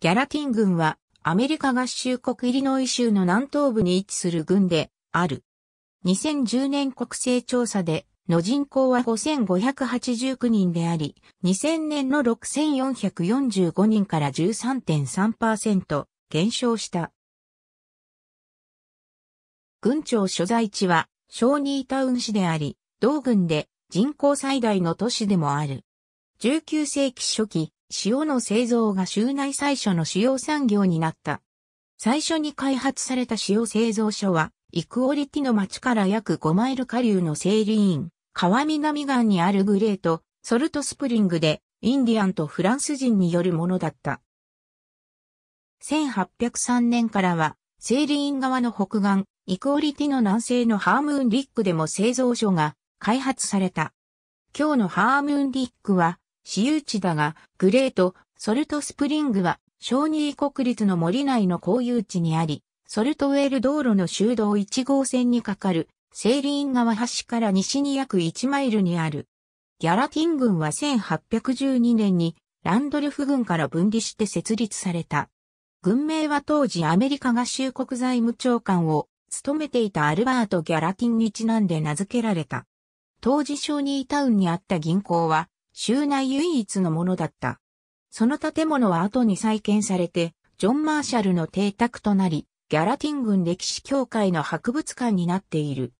ギャラティン軍はアメリカ合衆国イリノイ州の南東部に位置する軍である。2010年国勢調査での人口は5589人であり、2000年の6445人から13.3%減少した。軍庁所在地は小ョーニータウン市であり、同軍で人口最大の都市でもある。19世紀初期、塩の製造が州内最初の主要産業になった。最初に開発された塩製造所は、イクオリティの町から約5マイル下流のセーリーン、川南岸にあるグレート、ソルトスプリングで、インディアンとフランス人によるものだった。1803年からは、セーリーン側の北岸、イクオリティの南西のハームーンリックでも製造所が開発された。今日のハームーンリックは、私有地だが、グレート、ソルトスプリングは、小児国立の森内の公有地にあり、ソルトウェール道路の修道1号線にかかる、セーリーン川橋から西に約1マイルにある。ギャラティン郡は1812年にランドルフ郡から分離して設立された。軍名は当時アメリカ合衆国財務長官を務めていたアルバート・ギャラティンにちなんで名付けられた。当時小ニタウンにあった銀行は州内唯一のものだった。その建物は後に再建されて、ジョン・マーシャルの邸宅となり、ギャラティン軍歴史協会の博物館になっている。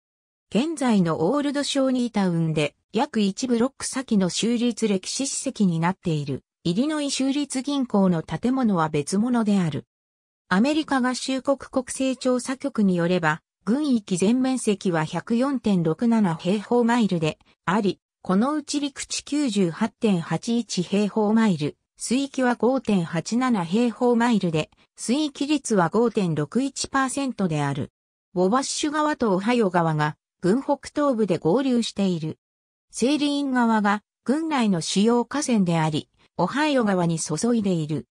現在のオールドショーニータウンで約一ブロック先の州立歴史史跡になっている、イリノイ州立銀行の建物は別物である。アメリカ合衆国国勢調査局によれば、軍域全面積は104.67平方マイルであり、このうち陸地98.81平方マイル、水域は5.87平方マイルで、水域率は5.61%である。ウォバッシュ川とオハイオ川が、軍北東部で合流している。セーリーン川が、軍内の主要河川であり、オハイオ川に注いでいる。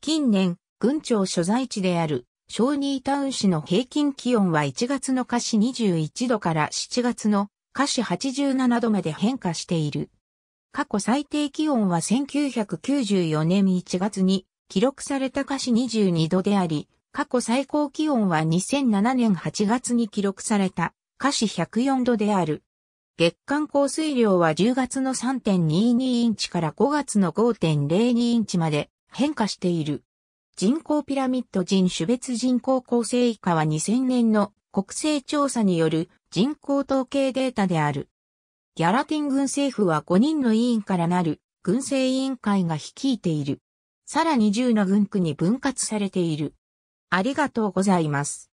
近年、軍庁所在地である、ショーニータウン市の平均気温は1月の下市21度から7月の華氏87度まで変化している。過去最低気温は1994年1月に記録された華氏22度であり、過去最高気温は2007年8月に記録された華氏104度である。月間降水量は10月の3.22インチから5月の5.02インチまで変化している。人口ピラミッド人種別人口構成以下は2000年の国勢調査による人口統計データである。ギャラティン軍政府は5人の委員からなる軍政委員会が率いている。さらに10の軍区に分割されている。ありがとうございます。